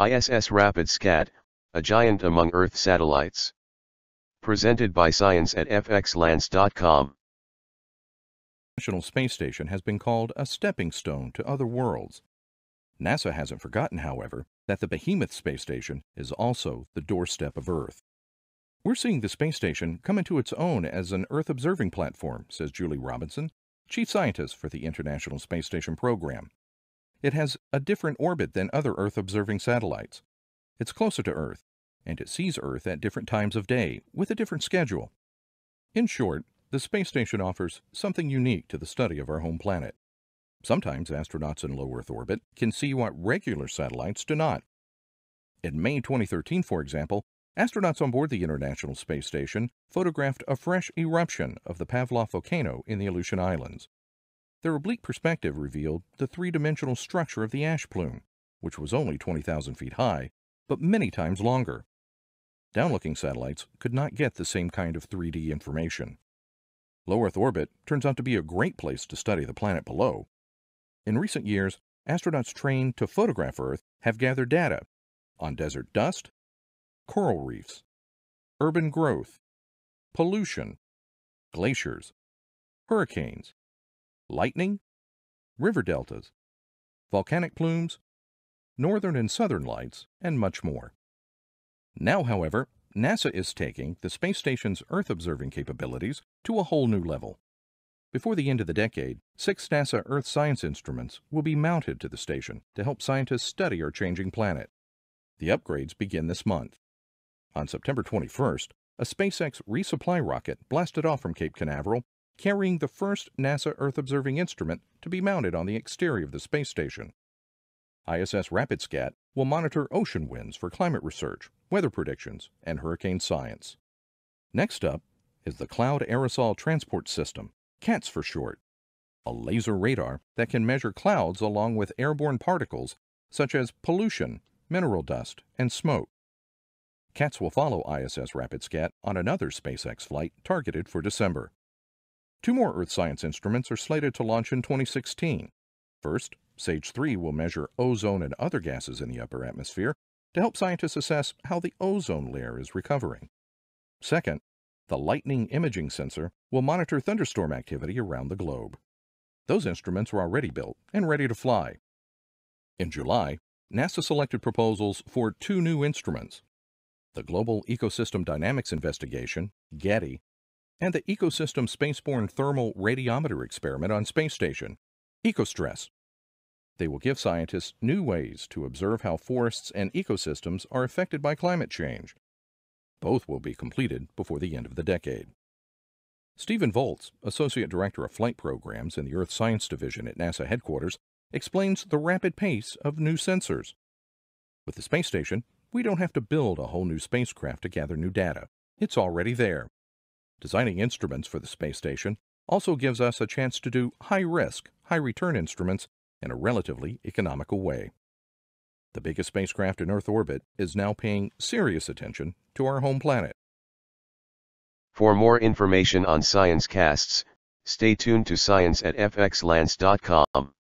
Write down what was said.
ISS Rapid SCAT, a giant among Earth satellites. Presented by science at fxlance.com. National Space Station has been called a stepping stone to other worlds. NASA hasn't forgotten, however, that the behemoth space station is also the doorstep of Earth. We're seeing the space station come into its own as an Earth observing platform, says Julie Robinson, chief scientist for the International Space Station program. It has a different orbit than other Earth-observing satellites. It's closer to Earth, and it sees Earth at different times of day with a different schedule. In short, the space station offers something unique to the study of our home planet. Sometimes astronauts in low Earth orbit can see what regular satellites do not. In May 2013, for example, astronauts on board the International Space Station photographed a fresh eruption of the Pavlov volcano in the Aleutian Islands. Their oblique perspective revealed the three-dimensional structure of the ash plume, which was only 20,000 feet high, but many times longer. Downlooking satellites could not get the same kind of 3D information. Low Earth orbit turns out to be a great place to study the planet below. In recent years, astronauts trained to photograph Earth have gathered data on desert dust, coral reefs, urban growth, pollution, glaciers, hurricanes, lightning, river deltas, volcanic plumes, northern and southern lights, and much more. Now, however, NASA is taking the space station's Earth observing capabilities to a whole new level. Before the end of the decade, six NASA Earth science instruments will be mounted to the station to help scientists study our changing planet. The upgrades begin this month. On September 21st, a SpaceX resupply rocket blasted off from Cape Canaveral carrying the first NASA Earth observing instrument to be mounted on the exterior of the space station. ISS RapidScat will monitor ocean winds for climate research, weather predictions, and hurricane science. Next up is the Cloud Aerosol Transport System, CATS for short, a laser radar that can measure clouds along with airborne particles such as pollution, mineral dust, and smoke. CATS will follow ISS RapidScat on another SpaceX flight targeted for December. Two more Earth science instruments are slated to launch in 2016. First, SAGE 3 will measure ozone and other gases in the upper atmosphere to help scientists assess how the ozone layer is recovering. Second, the Lightning Imaging Sensor will monitor thunderstorm activity around the globe. Those instruments are already built and ready to fly. In July, NASA selected proposals for two new instruments the Global Ecosystem Dynamics Investigation, GEDI, and the Ecosystem Spaceborne Thermal Radiometer Experiment on Space Station, EcoStress. They will give scientists new ways to observe how forests and ecosystems are affected by climate change. Both will be completed before the end of the decade. Stephen Volz, Associate Director of Flight Programs in the Earth Science Division at NASA headquarters, explains the rapid pace of new sensors. With the space station, we don't have to build a whole new spacecraft to gather new data. It's already there. Designing instruments for the space station also gives us a chance to do high risk, high return instruments in a relatively economical way. The biggest spacecraft in Earth orbit is now paying serious attention to our home planet. For more information on science casts, stay tuned to science at fxlance.com.